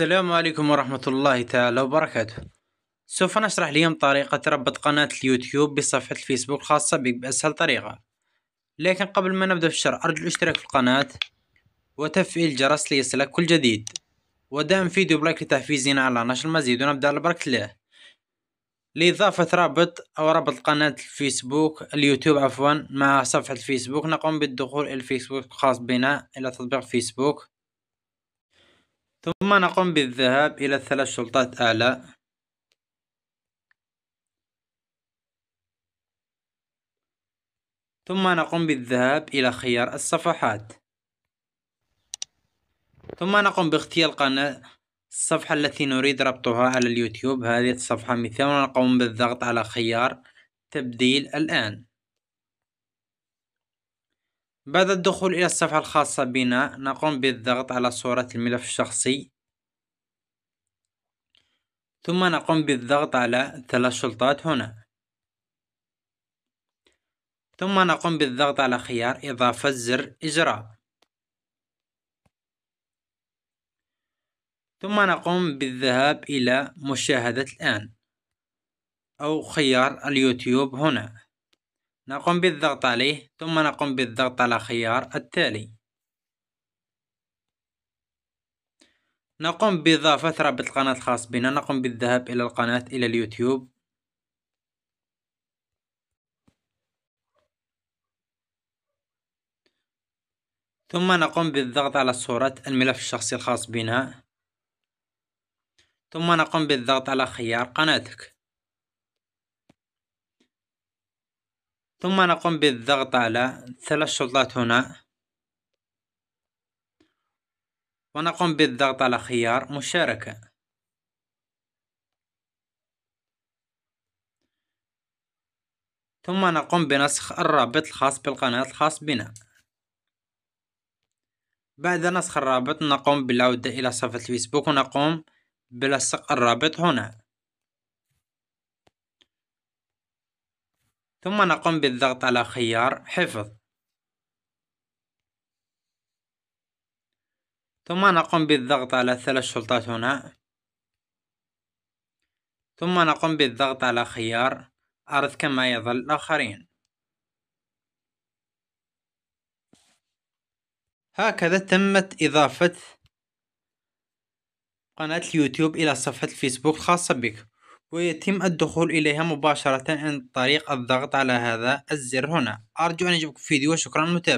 السلام عليكم ورحمة الله تعالى وبركاته سوف نشرح اليوم طريقة ربط قناة اليوتيوب بصفحة الفيسبوك الخاصة بك بأسهل طريقة لكن قبل ما نبدأ في الشرح أرجو الاشتراك في القناة وتفعيل الجرس ليصلك كل جديد ودعم فيديو بلايك لتحفيزنا على نشر المزيد ونبدأ على بركة الله لإضافة رابط أو ربط قناة الفيسبوك اليوتيوب عفوا مع صفحة الفيسبوك نقوم بالدخول إلى الفيسبوك الخاص بنا إلى تطبيق فيسبوك ثم نقوم بالذهاب إلى الثلاث سلطات أعلى ثم نقوم بالذهاب إلى خيار الصفحات ثم نقوم باختيار قناة الصفحة التي نريد ربطها على اليوتيوب هذه الصفحة مثال ونقوم بالضغط على خيار تبديل الآن بعد الدخول إلى الصفحة الخاصة بنا نقوم بالضغط على صورة الملف الشخصي ثم نقوم بالضغط على ثلاث شلطات هنا ثم نقوم بالضغط على خيار إضافة زر إجراء ثم نقوم بالذهاب إلى مشاهدة الآن أو خيار اليوتيوب هنا نقوم بالضغط عليه ثم نقوم بالضغط على خيار التالي نقوم بإضافة رابط القناة الخاص بنا نقوم بالذهاب إلى القناة إلى اليوتيوب ثم نقوم بالضغط على صورة الملف الشخصي الخاص بنا ثم نقوم بالضغط على خيار قناتك ثم نقوم بالضغط على ثلاث شلطات هنا ونقوم بالضغط على خيار مشاركة ثم نقوم بنسخ الرابط الخاص بالقناة الخاص بنا بعد نسخ الرابط نقوم بالعودة إلى صفحة الفيسبوك ونقوم بلصق الرابط هنا ثم نقوم بالضغط على خيار حفظ ثم نقوم بالضغط على ثلاث شلطات هنا ثم نقوم بالضغط على خيار أرض كما يظل الآخرين هكذا تمت إضافة قناة اليوتيوب إلى صفحة الفيسبوك الخاصة بك ويتم الدخول إليها مباشرة عن طريق الضغط على هذا الزر هنا أرجو أن يعجبكم الفيديو وشكرا متابعة